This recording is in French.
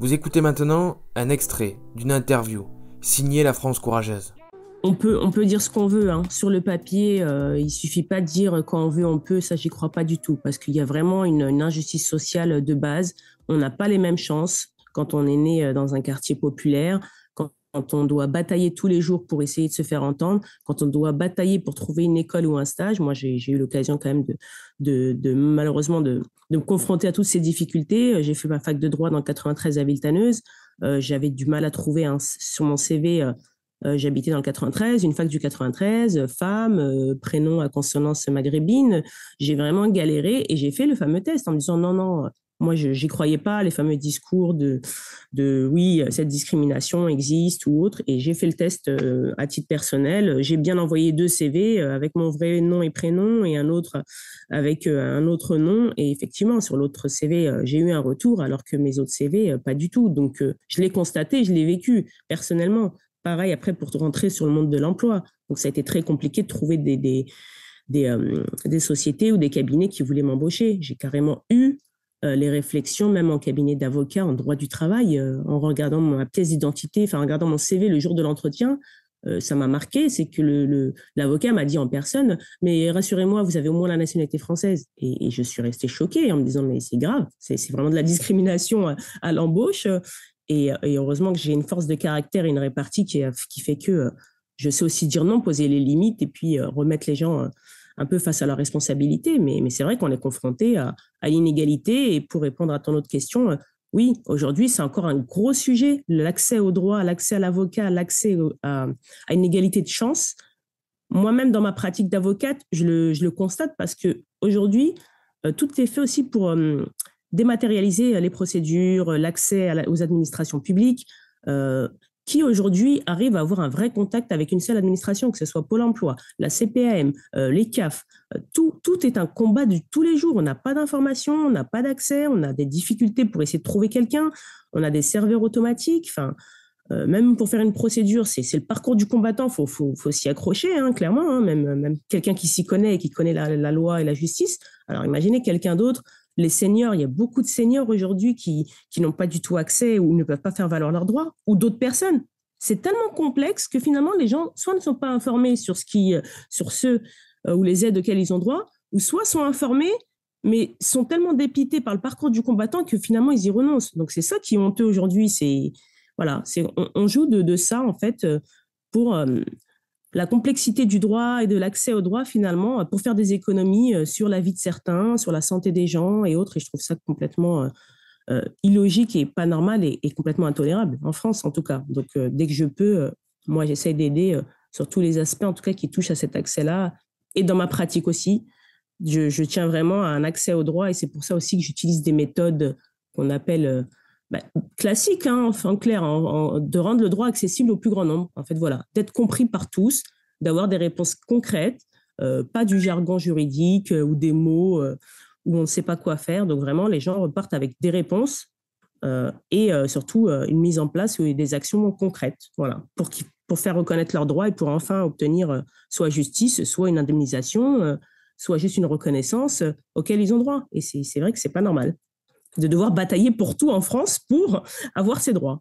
Vous écoutez maintenant un extrait d'une interview signée La France Courageuse. On peut, on peut dire ce qu'on veut. Hein. Sur le papier, euh, il suffit pas de dire quand on veut, on peut. Ça, j'y crois pas du tout. Parce qu'il y a vraiment une, injustice sociale de base. On n'a pas les mêmes chances quand on est né euh, dans un quartier populaire quand on doit batailler tous les jours pour essayer de se faire entendre, quand on doit batailler pour trouver une école ou un stage. Moi, j'ai eu l'occasion quand même de, de, malheureusement de, me confronter à toutes ces difficultés. Euh, j'ai fait ma fac de droit dans le 93 à Villetaneuse. Euh, j'avais du mal à trouver un, sur mon CV. Euh, j'habitais dans le 93, une fac du 93, femme, prénom à consonance maghrébine. J'ai vraiment galéré et j'ai fait le fameux test en me disant non, non, moi, je n'y croyais pas, les fameux discours de, de oui, cette discrimination existe ou autre. Et j'ai fait le test euh, à titre personnel. J'ai bien envoyé deux CV euh, avec mon vrai nom et prénom et un autre avec euh, un autre nom. Et effectivement, sur l'autre CV, j'ai eu un retour, alors que mes autres CV, pas du tout. Donc, je l'ai constaté, je l'ai vécu personnellement. Pareil, après, pour rentrer sur le monde de l'emploi. Donc, ça a été très compliqué de trouver des, des des, sociétés ou des cabinets qui voulaient m'embaucher. J'ai carrément eu euh, les réflexions, même en cabinet d'avocat, en droit du travail, euh, en regardant ma pièce d'identité, enfin, en regardant mon CV le jour de l'entretien, euh, ça m'a marqué, c'est que l'avocat m'a dit en personne, mais rassurez-moi, vous avez au moins la nationalité française. Et, je suis restée choquée en me disant, mais c'est grave, c'est vraiment de la discrimination à, l'embauche. Et, heureusement que j'ai une force de caractère et une répartie qui, qui fait que je sais aussi dire non, poser les limites et puis remettre les gens un peu face à la responsabilité, mais, mais c'est vrai qu'on est confronté à, l'inégalité. Et pour répondre à ton autre question, euh, oui, aujourd'hui, c'est encore un gros sujet, l'accès au droit, l'accès à l'avocat, l'accès à, une égalité de chance. Moi-même, dans ma pratique d'avocate, je, le, constate parce que aujourd'hui, euh, tout est fait aussi pour euh, dématérialiser les procédures, l'accès aux administrations publiques qui aujourd'hui arrive à avoir un vrai contact avec une seule administration, que ce soit Pôle emploi, la CPAM, euh, les CAF. Euh, tout, tout, est un combat de tous les jours. On n'a pas d'information, on n'a pas d'accès, on a des difficultés pour essayer de trouver quelqu'un, on a des serveurs automatiques. Enfin, euh, même pour faire une procédure, c'est le parcours du combattant, il faut, s'y accrocher, hein, clairement. Hein, même même quelqu'un qui s'y connaît et qui connaît la, loi et la justice. Alors imaginez quelqu'un d'autre les seniors, il y a beaucoup de seniors aujourd'hui qui, qui n'ont pas du tout accès ou ne peuvent pas faire valoir leurs droits, ou d'autres personnes. C'est tellement complexe que finalement, les gens soit ne sont pas informés sur ce qui, euh, sur ceux euh, ou les aides auxquelles ils ont droit, ou soit sont informés mais sont tellement dépités par le parcours du combattant que finalement ils y renoncent. Donc c'est ça qui est honteux aujourd'hui. C'est voilà, c'est on, joue de, ça en fait euh, pour la complexité du droit et de l'accès au droit finalement euh, pour faire des économies euh, sur la vie de certains, sur la santé des gens et autres. Et je trouve ça complètement euh, illogique et pas normal et, complètement intolérable, en France en tout cas. Donc dès que je peux, moi j'essaie d'aider sur tous les aspects en tout cas qui touchent à cet accès-là et dans ma pratique aussi. Je, je, tiens vraiment à un accès au droit et c'est pour ça aussi que j'utilise des méthodes qu'on appelle bah, classique, hein, enfin clair, de rendre le droit accessible au plus grand nombre. En fait, voilà, d'être compris par tous, d'avoir des réponses concrètes, euh, pas du jargon juridique euh, ou des mots euh, où on ne sait pas quoi faire. Donc vraiment, les gens repartent avec des réponses et surtout une mise en place ou des actions concrètes, voilà, pour pour faire reconnaître leurs droits et pour enfin obtenir soit justice, soit une indemnisation, soit juste une reconnaissance auxquelles ils ont droit. Et c'est vrai que c'est pas normal de devoir batailler pour tout en France pour avoir ses droits.